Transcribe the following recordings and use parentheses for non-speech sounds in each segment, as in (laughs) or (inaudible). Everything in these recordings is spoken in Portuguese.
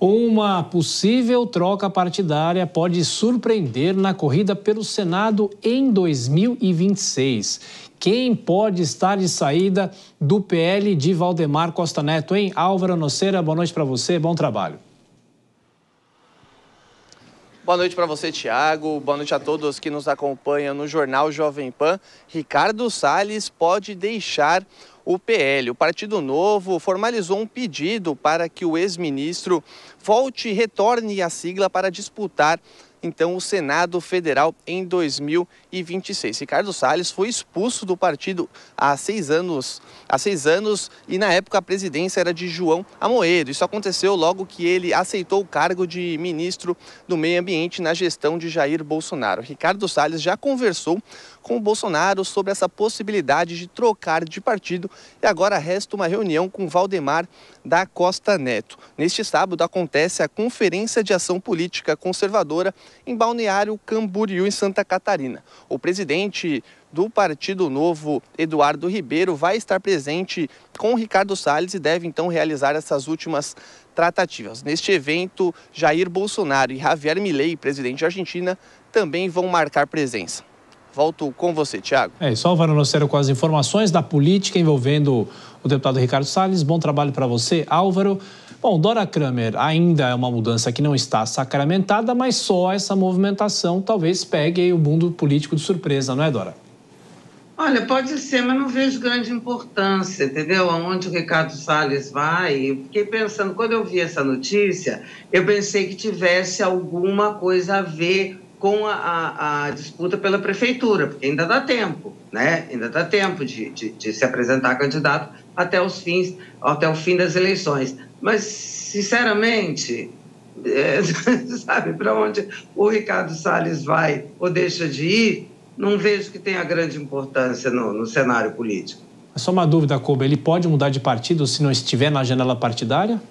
Uma possível troca partidária pode surpreender na corrida pelo Senado em 2026. Quem pode estar de saída do PL de Valdemar Costa Neto, hein? Álvaro Noceira, boa noite para você, bom trabalho. Boa noite para você, Tiago. Boa noite a todos que nos acompanham no Jornal Jovem Pan. Ricardo Salles pode deixar o PL. O Partido Novo formalizou um pedido para que o ex-ministro volte e retorne à sigla para disputar então o Senado Federal em 2026. Ricardo Salles foi expulso do partido há seis anos, há seis anos e na época a presidência era de João Amoedo. Isso aconteceu logo que ele aceitou o cargo de ministro do Meio Ambiente na gestão de Jair Bolsonaro. Ricardo Salles já conversou com o Bolsonaro sobre essa possibilidade de trocar de partido e agora resta uma reunião com Valdemar da Costa Neto. Neste sábado acontece a Conferência de Ação Política Conservadora em Balneário Camboriú, em Santa Catarina. O presidente do Partido Novo, Eduardo Ribeiro, vai estar presente com Ricardo Salles e deve então realizar essas últimas tratativas. Neste evento, Jair Bolsonaro e Javier Milei, presidente da Argentina, também vão marcar presença. Volto com você, Tiago. É isso, Álvaro Nocero com as informações da política envolvendo o deputado Ricardo Salles. Bom trabalho para você, Álvaro. Bom, Dora Kramer ainda é uma mudança que não está sacramentada, mas só essa movimentação talvez pegue o mundo político de surpresa, não é, Dora? Olha, pode ser, mas não vejo grande importância, entendeu? Aonde o Ricardo Salles vai. Eu fiquei pensando, quando eu vi essa notícia, eu pensei que tivesse alguma coisa a ver com a, a, a disputa pela prefeitura, porque ainda dá tempo, né? Ainda dá tempo de, de, de se apresentar candidato até os fins, até o fim das eleições. Mas, sinceramente, é, (laughs) sabe, para onde o Ricardo Salles vai ou deixa de ir, não vejo que tenha grande importância no, no cenário político. Só uma dúvida, Kobe, ele pode mudar de partido se não estiver na janela partidária?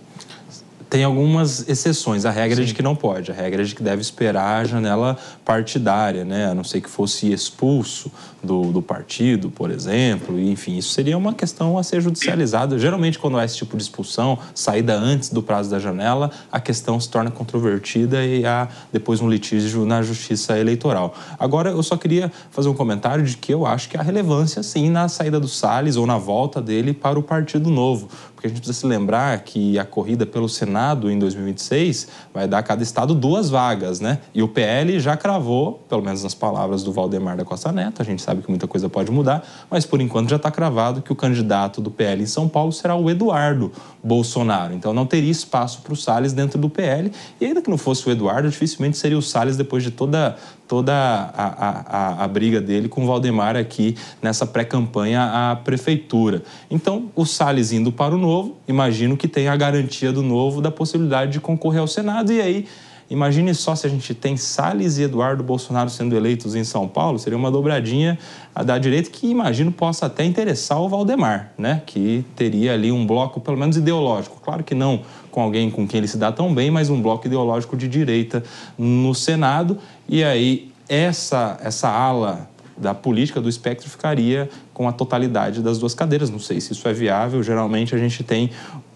Tem algumas exceções. A regra Sim. é de que não pode. A regra é de que deve esperar a janela partidária, né? A não ser que fosse expulso do, do partido, por exemplo. enfim, isso seria uma questão a ser judicializada. Geralmente, quando há esse tipo de expulsão, saída antes do prazo da janela, a questão se torna controvertida e há depois um litígio na justiça eleitoral. Agora, eu só queria fazer um comentário de que eu acho que há relevância, sim, na saída do Salles ou na volta dele para o Partido Novo. Porque a gente precisa se lembrar que a corrida pelo Senado Senado em 2026 vai dar a cada estado duas vagas, né? E o PL já cravou, pelo menos nas palavras do Valdemar da Costa Neto, a gente sabe que muita coisa pode mudar, mas por enquanto já está cravado que o candidato do PL em São Paulo será o Eduardo Bolsonaro. Então não teria espaço para o Salles dentro do PL. E ainda que não fosse o Eduardo, dificilmente seria o Salles depois de toda toda a, a, a, a briga dele com o Valdemar aqui nessa pré-campanha à prefeitura. Então, o Salles indo para o novo, imagino que tem a garantia do novo da possibilidade de concorrer ao Senado e aí Imagine só se a gente tem Salles e Eduardo Bolsonaro sendo eleitos em São Paulo, seria uma dobradinha da direita que imagino possa até interessar o Valdemar, né? que teria ali um bloco, pelo menos ideológico. Claro que não com alguém com quem ele se dá tão bem, mas um bloco ideológico de direita no Senado. E aí essa, essa ala da política do espectro ficaria com a totalidade das duas cadeiras. Não sei se isso é viável, geralmente a gente tem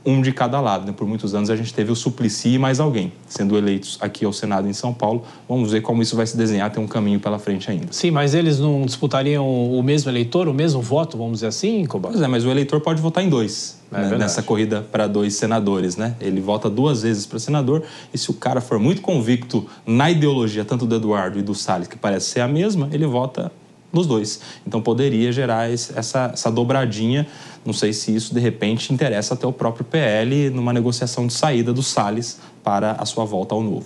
um de cada lado. Né? Por muitos anos a gente teve o Suplicy e mais alguém sendo eleitos aqui ao Senado em São Paulo. Vamos ver como isso vai se desenhar, tem um caminho pela frente ainda. Sim, mas eles não disputariam o mesmo eleitor, o mesmo voto, vamos dizer assim, Coba? Pois é, mas o eleitor pode votar em dois. É né, nessa corrida para dois senadores, né? Ele vota duas vezes para senador e se o cara for muito convicto na ideologia tanto do Eduardo e do Salles, que parece ser a mesma, ele vota dos dois. Então poderia gerar esse, essa, essa dobradinha. Não sei se isso de repente interessa até o próprio PL numa negociação de saída do Salles para a sua volta ao novo.